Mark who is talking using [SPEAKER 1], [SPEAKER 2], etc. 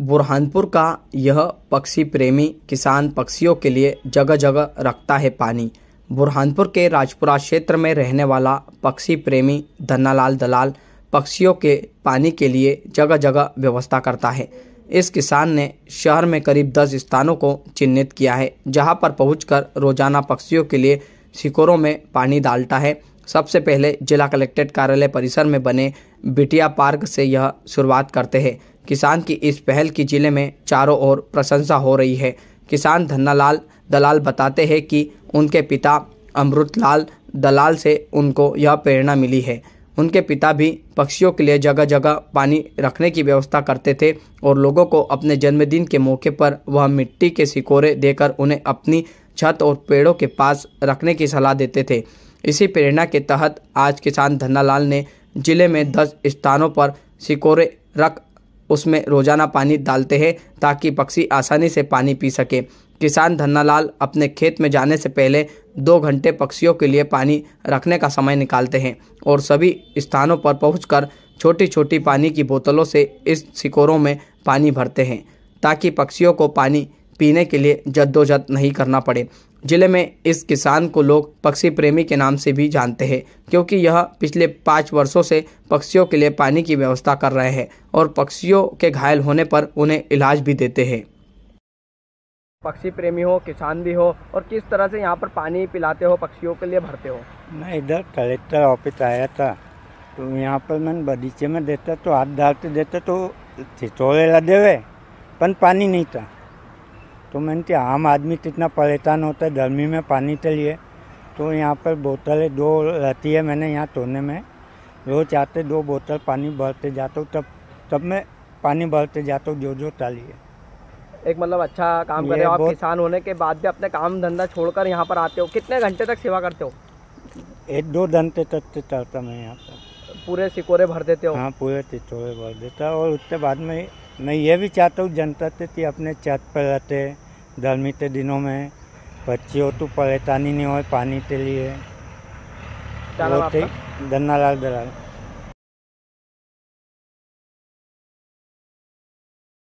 [SPEAKER 1] बुरहानपुर का यह पक्षी प्रेमी किसान पक्षियों के लिए जगह जगह रखता है पानी बुरहानपुर के राजपुरा क्षेत्र में रहने वाला पक्षी प्रेमी धन्नालाल दलाल पक्षियों के पानी के लिए जगह जगह व्यवस्था करता है इस किसान ने शहर में करीब दस स्थानों को चिन्हित किया है जहां पर पहुंचकर रोजाना पक्षियों के लिए सिकोरों में पानी डालता है सबसे पहले जिला कलेक्ट्रेट कार्यालय परिसर में बने बिटिया पार्क से यह शुरुआत करते हैं किसान की इस पहल की जिले में चारों ओर प्रशंसा हो रही है किसान धन्नालाल दलाल बताते हैं कि उनके पिता अमृतलाल दलाल से उनको यह प्रेरणा मिली है उनके पिता भी पक्षियों के लिए जगह जगह पानी रखने की व्यवस्था करते थे और लोगों को अपने जन्मदिन के मौके पर वह मिट्टी के सिकोरे देकर उन्हें अपनी छत और पेड़ों के पास रखने की सलाह देते थे इसी प्रेरणा के तहत आज किसान धन्नालाल ने जिले में दस स्थानों पर सिकोरे रख उसमें रोजाना पानी डालते हैं ताकि पक्षी आसानी से पानी पी सके किसान धन्नालाल अपने खेत में जाने से पहले दो घंटे पक्षियों के लिए पानी रखने का समय निकालते हैं और सभी स्थानों पर पहुंचकर छोटी छोटी पानी की बोतलों से इस सिकोरों में पानी भरते हैं ताकि पक्षियों को पानी पीने के लिए जद्दोजहद नहीं करना पड़े जिले में इस किसान को लोग पक्षी प्रेमी के नाम से भी जानते हैं क्योंकि यह पिछले पाँच वर्षों से पक्षियों के लिए पानी की व्यवस्था कर रहे हैं और पक्षियों के घायल होने पर उन्हें इलाज भी देते हैं पक्षी प्रेमी हो किसान भी हो और किस तरह से यहाँ पर पानी पिलाते हो पक्षियों के लिए भरते हो
[SPEAKER 2] मैं इधर कलेक्टर ऑफिस आया था तो यहाँ पर मैं बगीचे में देता तो हाथ डालते देता तो चिचोड़े लदे हुए पन पानी नहीं था तो मैंने कि आम आदमी कितना परेशान होता है गर्मी में पानी के लिए तो यहाँ पर बोतलें दो रहती है मैंने यहाँ तोड़ने में रोज आते दो बोतल पानी भरते जाता हूँ तब तब मैं पानी भरते जाता हूँ जो जो टाली है
[SPEAKER 1] एक मतलब अच्छा काम हो आप किसान होने के बाद भी अपने काम धंधा छोड़कर यहाँ पर आते हो कितने घंटे तक सेवा करते हो
[SPEAKER 2] एक दो घंटे तक तो चलता मैं यहाँ पर
[SPEAKER 1] पूरे सिकोरे भर देते हो
[SPEAKER 2] हाँ पूरे सिकोरे भर देता और उसके बाद में मैं ये भी चाहता हूँ जनता से कि अपने छत पर रहते गर्मी के दिनों में बच्चियों तो परेशानी नहीं हो पानी के लिए गन्ना लाल दलाल